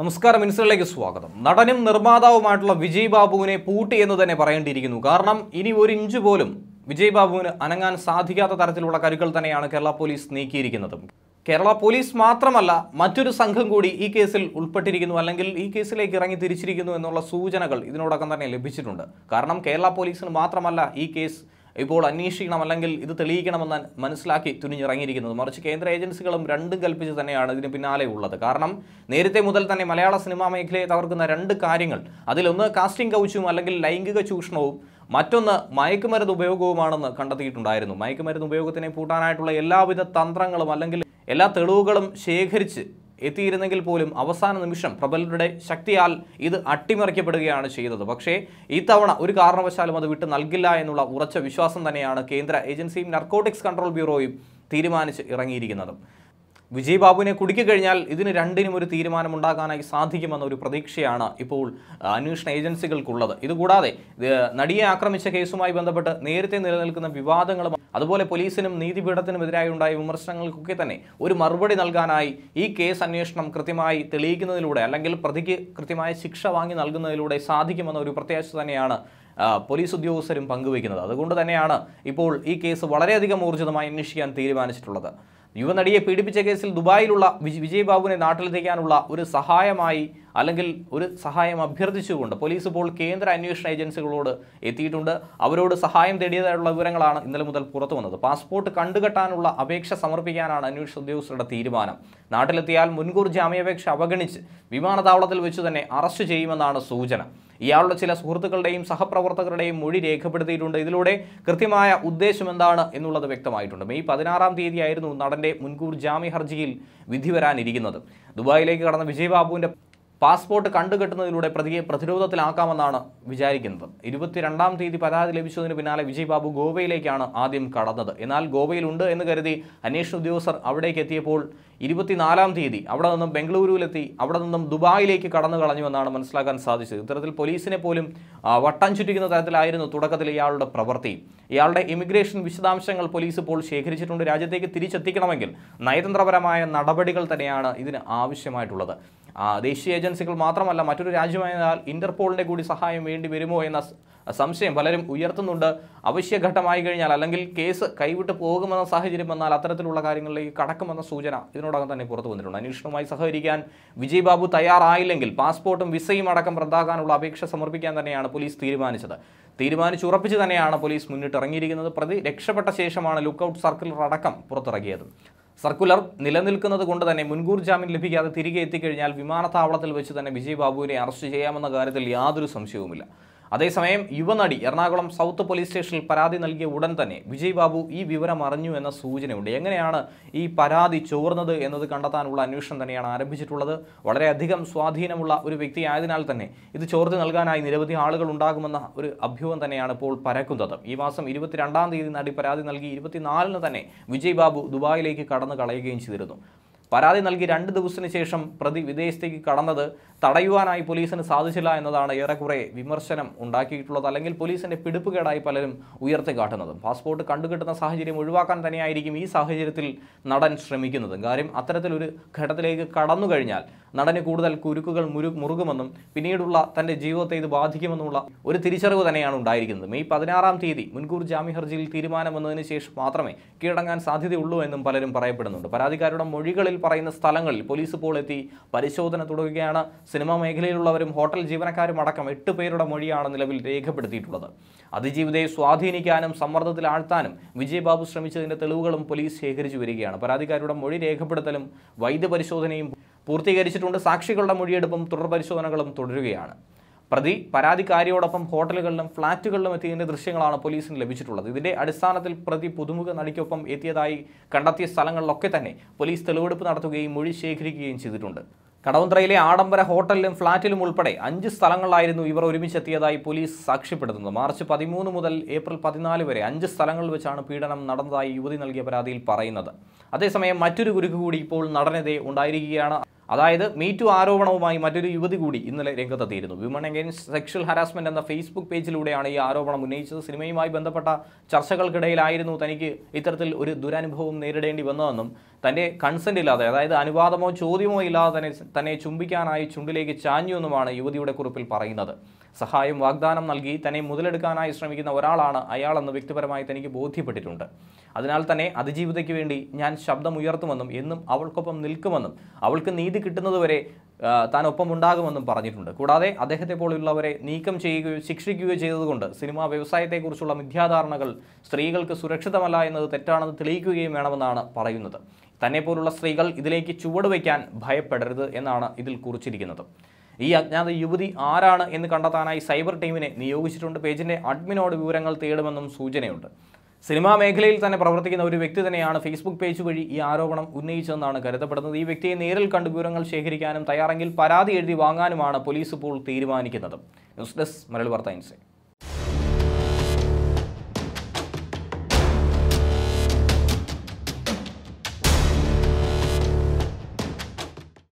നമസ്കാരം മിനിസ്റ്ററിലേക്ക് സ്വാഗതം നടനും നിർമ്മാതാവുമായിട്ടുള്ള വിജയ് ബാബുവിനെ പൂട്ടി എന്ന് തന്നെ പറയേണ്ടിയിരിക്കുന്നു കാരണം ഇനി ഒരു ഇഞ്ച് പോലും വിജയ് ബാബുവിന് അനങ്ങാൻ സാധിക്കാത്ത തരത്തിലുള്ള കരുക്കൾ തന്നെയാണ് കേരള പോലീസ് നീക്കിയിരിക്കുന്നത് കേരള പോലീസ് മാത്രമല്ല മറ്റൊരു സംഘം കൂടി ഈ കേസിൽ ഉൾപ്പെട്ടിരിക്കുന്നു അല്ലെങ്കിൽ ഈ കേസിലേക്ക് ഇറങ്ങി തിരിച്ചിരിക്കുന്നു എന്നുള്ള സൂചനകൾ ഇതിനോടകം തന്നെ ലഭിച്ചിട്ടുണ്ട് കാരണം കേരള പോലീസിന് മാത്രമല്ല ഈ കേസ് ഇപ്പോൾ അന്വേഷിക്കണം അല്ലെങ്കിൽ ഇത് തെളിയിക്കണമെന്ന് മനസ്സിലാക്കി തുനിഞ്ഞിറങ്ങിയിരിക്കുന്നത് മറിച്ച് കേന്ദ്ര ഏജൻസികളും രണ്ടും കൽപ്പിച്ച് തന്നെയാണ് ഇതിന് പിന്നാലെ ഉള്ളത് കാരണം നേരത്തെ മുതൽ തന്നെ മലയാള സിനിമാ മേഖലയെ തകർക്കുന്ന രണ്ട് കാര്യങ്ങൾ അതിലൊന്ന് കാസ്റ്റിംഗ് കൗച്ചും അല്ലെങ്കിൽ ലൈംഗിക ചൂഷണവും മറ്റൊന്ന് മയക്കുമരുന്ന് ഉപയോഗവുമാണെന്ന് കണ്ടെത്തിയിട്ടുണ്ടായിരുന്നു മയക്കുമരുന്ന് ഉപയോഗത്തിനെ പൂട്ടാനായിട്ടുള്ള എല്ലാവിധ തന്ത്രങ്ങളും അല്ലെങ്കിൽ എല്ലാ തെളിവുകളും ശേഖരിച്ച് എത്തിയിരുന്നെങ്കിൽ പോലും അവസാന നിമിഷം പ്രബലരുടെ ശക്തിയാൽ ഇത് അട്ടിമറിക്കപ്പെടുകയാണ് ചെയ്തത് പക്ഷേ ഇത്തവണ ഒരു കാരണവശാലും അത് വിട്ടു നൽകില്ല എന്നുള്ള ഉറച്ച വിശ്വാസം തന്നെയാണ് കേന്ദ്ര ഏജൻസിയും നർക്കോട്ടിക്സ് കൺട്രോൾ ബ്യൂറോയും തീരുമാനിച്ച് ഇറങ്ങിയിരിക്കുന്നത് വിജയ് ബാബുവിനെ കുടുക്കിക്കഴിഞ്ഞാൽ ഇതിന് രണ്ടിനും ഒരു തീരുമാനമുണ്ടാക്കാനായി സാധിക്കുമെന്ന ഒരു പ്രതീക്ഷയാണ് ഇപ്പോൾ അന്വേഷണ ഏജൻസികൾക്കുള്ളത് ഇതുകൂടാതെ നടിയെ ആക്രമിച്ച കേസുമായി ബന്ധപ്പെട്ട് നേരത്തെ നിലനിൽക്കുന്ന വിവാദങ്ങളും അതുപോലെ പോലീസിനും എതിരായി ഉണ്ടായ വിമർശനങ്ങൾക്കൊക്കെ തന്നെ ഒരു മറുപടി നൽകാനായി ഈ കേസ് അന്വേഷണം കൃത്യമായി തെളിയിക്കുന്നതിലൂടെ അല്ലെങ്കിൽ പ്രതിക്ക് കൃത്യമായ ശിക്ഷ വാങ്ങി നൽകുന്നതിലൂടെ സാധിക്കുമെന്ന ഒരു പ്രത്യാശ തന്നെയാണ് പോലീസ് ഉദ്യോഗസ്ഥരും പങ്കുവയ്ക്കുന്നത് അതുകൊണ്ട് തന്നെയാണ് ഇപ്പോൾ ഈ കേസ് വളരെയധികം ഊർജിതമായി അന്വേഷിക്കാൻ തീരുമാനിച്ചിട്ടുള്ളത് യുവനടിയെ പീഡിപ്പിച്ച കേസിൽ ദുബായിലുള്ള വിജയ് ബാബുവിനെ നാട്ടിലെത്തിക്കാനുള്ള ഒരു സഹായമായി അല്ലെങ്കിൽ ഒരു സഹായം അഭ്യർത്ഥിച്ചുകൊണ്ട് പോലീസ് ഇപ്പോൾ കേന്ദ്ര അന്വേഷണ ഏജൻസികളോട് എത്തിയിട്ടുണ്ട് അവരോട് സഹായം തേടിയതായുള്ള വിവരങ്ങളാണ് ഇന്നലെ മുതൽ പുറത്തു വന്നത് പാസ്പോർട്ട് കണ്ടുകെട്ടാനുള്ള അപേക്ഷ സമർപ്പിക്കാനാണ് അന്വേഷണ ഉദ്യോഗസ്ഥരുടെ തീരുമാനം നാട്ടിലെത്തിയാൽ മുൻകൂർ ജാമ്യാപേക്ഷ അവഗണിച്ച് വിമാനത്താവളത്തിൽ വെച്ച് തന്നെ അറസ്റ്റ് ചെയ്യുമെന്നാണ് സൂചന ഇയാളുടെ ചില സുഹൃത്തുക്കളുടെയും സഹപ്രവർത്തകരുടെയും മൊഴി രേഖപ്പെടുത്തിയിട്ടുണ്ട് ഇതിലൂടെ കൃത്യമായ ഉദ്ദേശം എന്താണ് എന്നുള്ളത് വ്യക്തമായിട്ടുണ്ട് മെയ് പതിനാറാം തീയതിയായിരുന്നു നടൻ്റെ ഖാന്റെ മുൻകൂർ ജാമ്യ ഹർജിയിൽ വിധി വരാനിരിക്കുന്നത് ദുബായിലേക്ക് കടന്ന വിജയ്ബാബുവിൻ്റെ പാസ്പോർട്ട് കണ്ടുകെട്ടുന്നതിലൂടെ പ്രതിയെ പ്രതിരോധത്തിലാക്കാമെന്നാണ് വിചാരിക്കുന്നത് ഇരുപത്തിരണ്ടാം തീയതി പരാതി ലഭിച്ചതിന് പിന്നാലെ വിജയ് ബാബു ഗോവയിലേക്കാണ് ആദ്യം കടന്നത് എന്നാൽ ഗോവയിലുണ്ട് എന്ന് കരുതി അന്വേഷണ ഉദ്യോഗസ്ഥർ അവിടേക്ക് എത്തിയപ്പോൾ ഇരുപത്തിനാലാം തീയതി അവിടെ നിന്നും ബംഗളൂരുവിലെത്തി അവിടെ നിന്നും ദുബായിലേക്ക് കടന്നു കളഞ്ഞുവെന്നാണ് മനസ്സിലാക്കാൻ സാധിച്ചത് ഇത്തരത്തിൽ പോലീസിനെ പോലും വട്ടം ചുറ്റിക്കുന്ന തരത്തിലായിരുന്നു തുടക്കത്തിൽ ഇയാളുടെ പ്രവൃത്തി ഇയാളുടെ ഇമിഗ്രേഷൻ വിശദാംശങ്ങൾ പോലീസ് ഇപ്പോൾ ശേഖരിച്ചിട്ടുണ്ട് രാജ്യത്തേക്ക് തിരിച്ചെത്തിക്കണമെങ്കിൽ നയതന്ത്രപരമായ നടപടികൾ തന്നെയാണ് ഇതിന് ആവശ്യമായിട്ടുള്ളത് ദേശീയ ഏജൻസികൾ മാത്രമല്ല മറ്റൊരു രാജ്യമായതിനാൽ ഇൻ്റർപോളിൻ്റെ കൂടി സഹായം വേണ്ടി വരുമോ എന്ന സംശയം പലരും ഉയർത്തുന്നുണ്ട് അവശ്യഘട്ടമായി കഴിഞ്ഞാൽ അല്ലെങ്കിൽ കേസ് കൈവിട്ട് പോകുമെന്ന സാഹചര്യം വന്നാൽ അത്തരത്തിലുള്ള കാര്യങ്ങളിലേക്ക് കടക്കുമെന്ന സൂചന ഇതിനോടകം തന്നെ പുറത്തു വന്നിട്ടുണ്ട് അന്വേഷണവുമായി സഹകരിക്കാൻ വിജയ് ബാബു തയ്യാറായില്ലെങ്കിൽ പാസ്പോർട്ടും വിസയും അടക്കം റദ്ദാക്കാനുള്ള അപേക്ഷ സമർപ്പിക്കാൻ തന്നെയാണ് പോലീസ് തീരുമാനിച്ചത് തീരുമാനിച്ചുറപ്പിച്ച് തന്നെയാണ് പോലീസ് മുന്നിട്ടിറങ്ങിയിരിക്കുന്നത് പ്രതി രക്ഷപ്പെട്ട ശേഷമാണ് ലുക്കൗട്ട് സർക്കിൾ അടക്കം പുറത്തിറങ്ങിയത് സർക്കുലർ നിലനിൽക്കുന്നത് കൊണ്ട് തന്നെ മുൻകൂർ ജാമ്യം ലഭിക്കാതെ തിരികെ എത്തിക്കഴിഞ്ഞാൽ വിമാനത്താവളത്തിൽ വെച്ച് തന്നെ വിജയ് ബാബുവിനെ അറസ്റ്റ് ചെയ്യാമെന്ന കാര്യത്തിൽ യാതൊരു സംശയവുമില്ല അതേസമയം യുവനടി എറണാകുളം സൗത്ത് പോലീസ് സ്റ്റേഷനിൽ പരാതി നൽകിയ ഉടൻ തന്നെ വിജയ് ബാബു ഈ വിവരം അറിഞ്ഞു എന്ന സൂചനയുണ്ട് എങ്ങനെയാണ് ഈ പരാതി ചോർന്നത് എന്നത് കണ്ടെത്താനുള്ള അന്വേഷണം തന്നെയാണ് ആരംഭിച്ചിട്ടുള്ളത് വളരെയധികം സ്വാധീനമുള്ള ഒരു വ്യക്തിയായതിനാൽ തന്നെ ഇത് ചോർത്തി നൽകാനായി നിരവധി ആളുകൾ ഉണ്ടാകുമെന്ന ഒരു അഭ്യൂഹം തന്നെയാണ് ഇപ്പോൾ പരക്കുന്നത് ഈ മാസം ഇരുപത്തിരണ്ടാം തീയതി നടി പരാതി നൽകി ഇരുപത്തിനാലിന് തന്നെ വിജയ് ബാബു ദുബായിലേക്ക് കടന്നു കളയുകയും ചെയ്തിരുന്നു പരാതി നൽകി രണ്ട് ദിവസത്തിന് ശേഷം പ്രതി വിദേശത്തേക്ക് കടന്നത് തടയുവാനായി പോലീസിന് സാധിച്ചില്ല എന്നതാണ് ഏറെക്കുറെ വിമർശനം ഉണ്ടാക്കിയിട്ടുള്ളത് അല്ലെങ്കിൽ പോലീസിൻ്റെ പിടിപ്പുകേടായി പലരും ഉയർത്തി കാട്ടുന്നത് പാസ്പോർട്ട് കണ്ടുകിട്ടുന്ന സാഹചര്യം ഒഴിവാക്കാൻ തന്നെയായിരിക്കും ഈ സാഹചര്യത്തിൽ നടൻ ശ്രമിക്കുന്നത് കാര്യം അത്തരത്തിലൊരു ഘട്ടത്തിലേക്ക് കടന്നു കഴിഞ്ഞാൽ നടന് കൂടുതൽ കുരുക്കുകൾ മുരു മുറുകുമെന്നും പിന്നീടുള്ള തൻ്റെ ജീവിതത്തെ ഇത് ബാധിക്കുമെന്നുള്ള ഒരു തിരിച്ചറിവ് തന്നെയാണ് ഉണ്ടായിരിക്കുന്നത് മെയ് പതിനാറാം തീയതി മുൻകൂർ ജാമ്യ ഹർജിയിൽ തീരുമാനം വന്നതിന് ശേഷം മാത്രമേ കീഴടങ്ങാൻ സാധ്യതയുള്ളൂ എന്നും പലരും പറയപ്പെടുന്നുണ്ട് പരാതിക്കാരുടെ മൊഴികളിൽ പറയുന്ന സ്ഥലങ്ങളിൽ പോലീസ് ഇപ്പോൾ എത്തി പരിശോധന തുടരുകയാണ് സിനിമാ മേഖലയിലുള്ളവരും ഹോട്ടൽ ജീവനക്കാരും അടക്കം എട്ട് പേരുടെ മൊഴിയാണ് നിലവിൽ രേഖപ്പെടുത്തിയിട്ടുള്ളത് അതിജീവിതയെ സ്വാധീനിക്കാനും സമ്മർദ്ദത്തിൽ ആഴ്ത്താനും വിജയബാബു ശ്രമിച്ചതിന്റെ തെളിവുകളും പോലീസ് ശേഖരിച്ചു വരികയാണ് പരാതിക്കാരുടെ മൊഴി രേഖപ്പെടുത്തലും വൈദ്യപരിശോധനയും പൂർത്തീകരിച്ചിട്ടുണ്ട് സാക്ഷികളുടെ മൊഴിയെടുപ്പും തുടർ പരിശോധനകളും തുടരുകയാണ് പ്രതി പരാതിക്കാരിയോടൊപ്പം ഹോട്ടലുകളിലും ഫ്ളാറ്റുകളിലും എത്തിയതിൻ്റെ ദൃശ്യങ്ങളാണ് പോലീസിന് ലഭിച്ചിട്ടുള്ളത് ഇതിൻ്റെ അടിസ്ഥാനത്തിൽ പ്രതി പുതുമുഖ നടിക്കൊപ്പം എത്തിയതായി കണ്ടെത്തിയ സ്ഥലങ്ങളിലൊക്കെ തന്നെ പോലീസ് തെളിവെടുപ്പ് നടത്തുകയും മൊഴി ശേഖരിക്കുകയും ചെയ്തിട്ടുണ്ട് കടവന്ത്രയിലെ ആഡംബര ഹോട്ടലിലും ഫ്ളാറ്റിലും ഉൾപ്പെടെ അഞ്ച് സ്ഥലങ്ങളിലായിരുന്നു ഇവർ ഒരുമിച്ചെത്തിയതായി പോലീസ് സാക്ഷ്യപ്പെടുത്തുന്നത് മാർച്ച് പതിമൂന്ന് മുതൽ ഏപ്രിൽ പതിനാല് വരെ അഞ്ച് സ്ഥലങ്ങളിൽ വെച്ചാണ് പീഡനം നടന്നതായി യുവതി നൽകിയ പരാതിയിൽ പറയുന്നത് അതേസമയം മറ്റൊരു കുരുക്ക് കൂടി ഇപ്പോൾ നടനെതിരെ ഉണ്ടായിരിക്കുകയാണ് അതായത് മീറ്റു ആരോപണവുമായി മറ്റൊരു യുവതി കൂടി ഇന്നലെ രംഗത്തെത്തിയിരുന്നു വിമൺ അഗെയിൻസ്റ്റ് സെക്ഷൽ ഹരാസ്മെൻറ്റ് എന്ന ഫേസ്ബുക്ക് പേജിലൂടെയാണ് ഈ ആരോപണം ഉന്നയിച്ചത് സിനിമയുമായി ബന്ധപ്പെട്ട ചർച്ചകൾക്കിടയിലായിരുന്നു തനിക്ക് ഇത്തരത്തിൽ ഒരു ദുരനുഭവം നേരിടേണ്ടി വന്നതെന്നും തൻ്റെ കൺസെൻ്റ് ഇല്ലാതെ അതായത് അനുവാദമോ ചോദ്യമോ ഇല്ലാതെ തന്നെ തന്നെ ചുംബിക്കാനായി ചുണ്ടിലേക്ക് ചാഞ്ഞു എന്നുമാണ് യുവതിയുടെ കുറിപ്പിൽ പറയുന്നത് സഹായം വാഗ്ദാനം നൽകി തന്നെ മുതലെടുക്കാനായി ശ്രമിക്കുന്ന ഒരാളാണ് അയാളെന്ന് വ്യക്തിപരമായി തനിക്ക് ബോധ്യപ്പെട്ടിട്ടുണ്ട് അതിനാൽ തന്നെ അതിജീവിതയ്ക്ക് വേണ്ടി ഞാൻ ശബ്ദമുയർത്തുമെന്നും എന്നും അവൾക്കൊപ്പം നിൽക്കുമെന്നും അവൾക്ക് നീതി കിട്ടുന്നതുവരെ ഒപ്പം ഉണ്ടാകുമെന്നും പറഞ്ഞിട്ടുണ്ട് കൂടാതെ അദ്ദേഹത്തെ പോലുള്ളവരെ നീക്കം ചെയ്യുകയോ ശിക്ഷിക്കുകയോ ചെയ്തതുകൊണ്ട് സിനിമാ വ്യവസായത്തെക്കുറിച്ചുള്ള മിഥ്യാധാരണകൾ സ്ത്രീകൾക്ക് സുരക്ഷിതമല്ല എന്നത് തെറ്റാണെന്ന് തെളിയിക്കുകയും വേണമെന്നാണ് പറയുന്നത് തന്നെ പോലുള്ള സ്ത്രീകൾ ഇതിലേക്ക് ചുവടുവയ്ക്കാൻ ഭയപ്പെടരുത് എന്നാണ് ഇതിൽ കുറിച്ചിരിക്കുന്നത് ഈ അജ്ഞാത യുവതി ആരാണ് എന്ന് കണ്ടെത്താനായി സൈബർ ടീമിനെ നിയോഗിച്ചിട്ടുണ്ട് പേജിൻ്റെ അഡ്മിനോട് വിവരങ്ങൾ തേടുമെന്നും സൂചനയുണ്ട് സിനിമാ മേഖലയിൽ തന്നെ പ്രവർത്തിക്കുന്ന ഒരു വ്യക്തി തന്നെയാണ് ഫേസ്ബുക്ക് പേജ് വഴി ഈ ആരോപണം ഉന്നയിച്ചതെന്നാണ് കരുതപ്പെടുന്നത് ഈ വ്യക്തിയെ നേരിൽ കണ്ട് വിവരങ്ങൾ ശേഖരിക്കാനും തയ്യാറെങ്കിൽ പരാതി എഴുതി വാങ്ങാനുമാണ് പോലീസ് ഇപ്പോൾ തീരുമാനിക്കുന്നത് ന്യൂസ് ഡെസ്ക് മരളി വാർത്ത